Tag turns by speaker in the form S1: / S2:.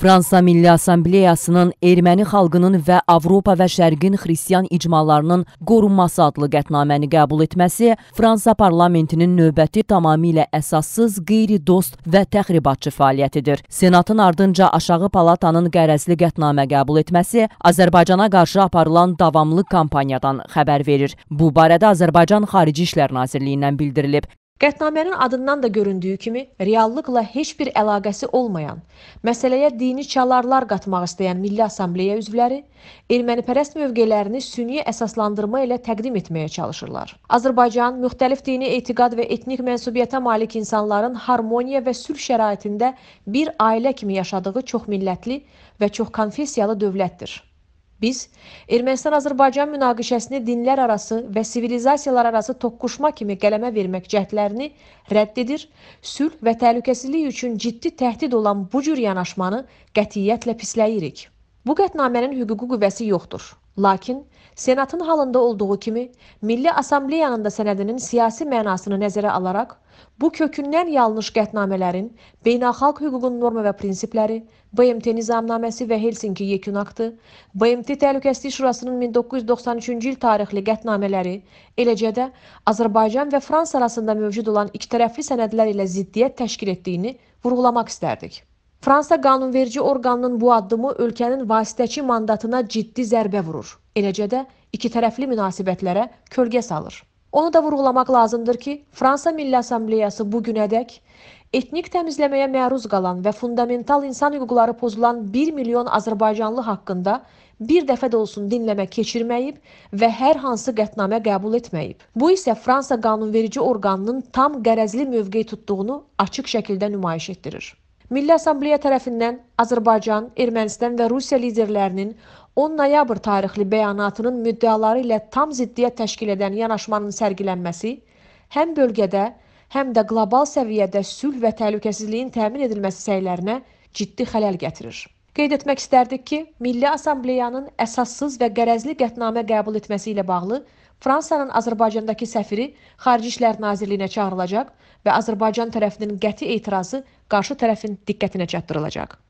S1: Fransa Milli Assambleyasının erməni xalqının və Avropa və Şərqin xristiyan icmalarının qorunması adlı qətnaməni qəbul etməsi Fransa parlamentinin növbəti tamamilə əsassız, qeyri-dost və təxribatçı fəaliyyətidir. Senatın ardınca aşağı palatanın qərəzli qətnamə qəbul etməsi Azərbaycana qarşı aparılan davamlı kampaniyadan xəbər verir. Bu barədə Azərbaycan Xarici İşlər Nazirliyindən bildirilib.
S2: Qətnamənin adından da göründüyü kimi, reallıqla heç bir əlaqəsi olmayan, məsələyə dini çalarlar qatmaq istəyən Milli Assambleya üzvləri ermənipərəst mövqelərini süni əsaslandırma ilə təqdim etməyə çalışırlar. Azərbaycan müxtəlif dini etiqad və etnik mənsubiyyətə malik insanların harmoniya və sülh şəraitində bir ailə kimi yaşadığı çoxmillətli və çoxkonfessiyalı dövlətdir. Biz Ermənistan-Azərbaycan münaqişəsini dinlər arası və sivilizasiyalar arası toqquşma kimi qələmə vermək cəhdlərini rədd edir, sülh və təhlükəsizlik üçün ciddi təhdid olan bu cür yanaşmanı qətiyyətlə pisləyirik. Bu qətnamənin hüquqi qüvvəsi yoxdur. Lakin Senatın halında olduğu kimi Milli Assambleyanın da sənədinin siyasi mənasını nəzərə alaraq bu kökündən yalnız qətnamələrin beynəlxalq hüququn norma və prinsipləri, BMT nizamnaməsi və Helsinki yekun aktı, BMT Təhlükəsizlik Şurasının 1993-cü il tarixli qətnamələri, eləcə də Azərbaycan və Fransa arasında mövcud olan ikitərəfli sənədlər ilə ziddiyyət təşkil etdiyini vurğulamaq istərdik. Fransa qanunverici orqanının bu addımı ölkənin vasitəçi mandatına ciddi zərbə vurur. Eləcə də ikitərəfli münasibətlərə kölgə salır. Onu da vurğulamaq lazımdır ki, Fransa Milli Assambleyası bu günədək etnik təmizləməyə məruz qalan və fundamental insan hüquqları pozulan 1 milyon azərbaycanlı haqqında bir dəfə də olsun dinləmə keçirməyib və hər hansı qətnamə qəbul etməyib. Bu isə Fransa qanunverici orqanının tam qərəzli mövqey tutduğunu açıq şəkildə nümayiş etdirir. Milli Assambleya tərəfindən Azərbaycan, Ermənistan və Rusiya liderlərinin 10 noyabr tarixli bəyanatının müddəaları ilə tam ziddiyyət təşkil edən yanaşmanın sərgilənməsi həm bölgədə, həm də qlobal səviyyədə sülh və təhlükəsizliyin təmin edilməsi səylərinə ciddi xələl gətirir. Qeyd etmək istərdik ki, Milli Assambleyanın əsassız və qərəzli qətnamə qəbul etməsi ilə bağlı Fransanın Azərbaycandakı səfiri Xarici İşlər Nazirliyinə çağırılacaq və Azərbaycan tərəfinin qəti etirazı qarşı tərəfin diqqətinə çatdırılacaq.